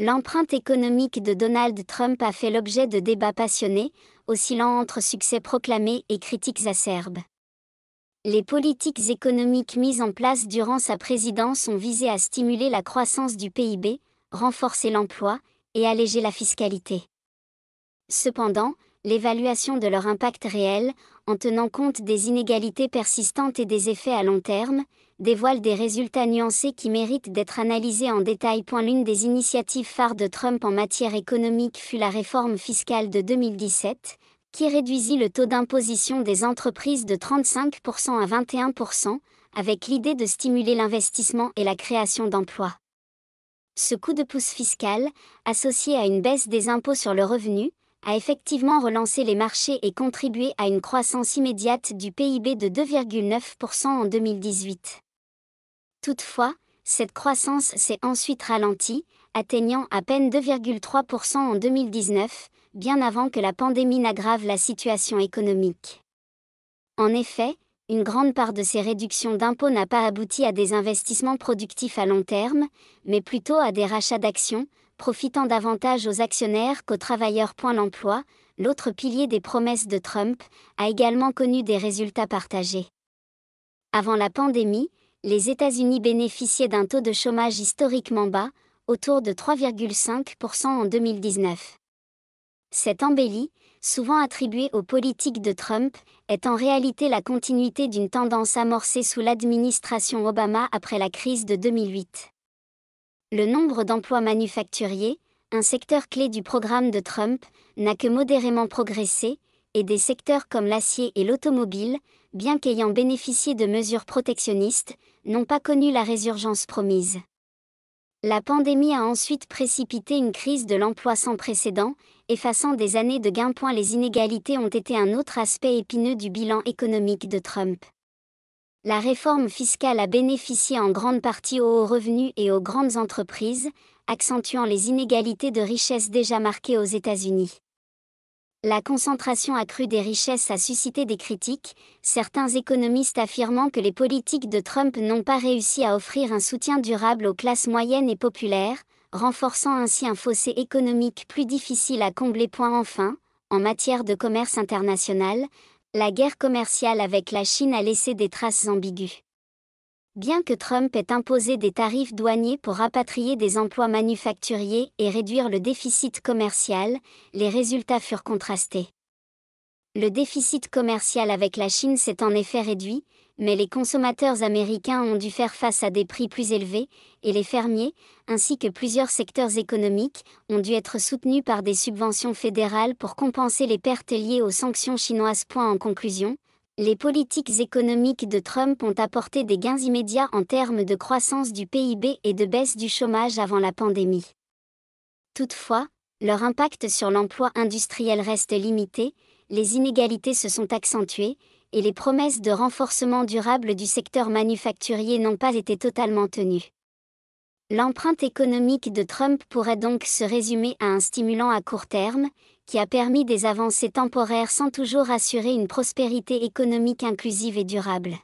L'empreinte économique de Donald Trump a fait l'objet de débats passionnés, oscillant entre succès proclamés et critiques acerbes. Les politiques économiques mises en place durant sa présidence ont visé à stimuler la croissance du PIB, renforcer l'emploi et alléger la fiscalité. Cependant, l'évaluation de leur impact réel, en tenant compte des inégalités persistantes et des effets à long terme, dévoile des résultats nuancés qui méritent d'être analysés en détail. L'une des initiatives phares de Trump en matière économique fut la réforme fiscale de 2017, qui réduisit le taux d'imposition des entreprises de 35% à 21%, avec l'idée de stimuler l'investissement et la création d'emplois. Ce coup de pouce fiscal, associé à une baisse des impôts sur le revenu, a effectivement relancé les marchés et contribué à une croissance immédiate du PIB de 2,9% en 2018. Toutefois, cette croissance s'est ensuite ralentie, atteignant à peine 2,3% en 2019, bien avant que la pandémie n'aggrave la situation économique. En effet, une grande part de ces réductions d'impôts n'a pas abouti à des investissements productifs à long terme, mais plutôt à des rachats d'actions, profitant davantage aux actionnaires qu'aux travailleurs. L'emploi, l'autre pilier des promesses de Trump, a également connu des résultats partagés. Avant la pandémie, les États-Unis bénéficiaient d'un taux de chômage historiquement bas, autour de 3,5% en 2019. Cette embellie, souvent attribuée aux politiques de Trump, est en réalité la continuité d'une tendance amorcée sous l'administration Obama après la crise de 2008. Le nombre d'emplois manufacturiers, un secteur clé du programme de Trump, n'a que modérément progressé, et des secteurs comme l'acier et l'automobile, bien qu'ayant bénéficié de mesures protectionnistes, n'ont pas connu la résurgence promise. La pandémie a ensuite précipité une crise de l'emploi sans précédent, effaçant des années de gains. Les inégalités ont été un autre aspect épineux du bilan économique de Trump. La réforme fiscale a bénéficié en grande partie aux hauts revenus et aux grandes entreprises, accentuant les inégalités de richesse déjà marquées aux États-Unis. La concentration accrue des richesses a suscité des critiques, certains économistes affirmant que les politiques de Trump n'ont pas réussi à offrir un soutien durable aux classes moyennes et populaires, renforçant ainsi un fossé économique plus difficile à combler. enfin, en matière de commerce international, la guerre commerciale avec la Chine a laissé des traces ambiguës. Bien que Trump ait imposé des tarifs douaniers pour rapatrier des emplois manufacturiers et réduire le déficit commercial, les résultats furent contrastés. Le déficit commercial avec la Chine s'est en effet réduit, mais les consommateurs américains ont dû faire face à des prix plus élevés, et les fermiers, ainsi que plusieurs secteurs économiques, ont dû être soutenus par des subventions fédérales pour compenser les pertes liées aux sanctions chinoises. Point en conclusion, les politiques économiques de Trump ont apporté des gains immédiats en termes de croissance du PIB et de baisse du chômage avant la pandémie. Toutefois, leur impact sur l'emploi industriel reste limité, les inégalités se sont accentuées, et les promesses de renforcement durable du secteur manufacturier n'ont pas été totalement tenues. L'empreinte économique de Trump pourrait donc se résumer à un stimulant à court terme, qui a permis des avancées temporaires sans toujours assurer une prospérité économique inclusive et durable.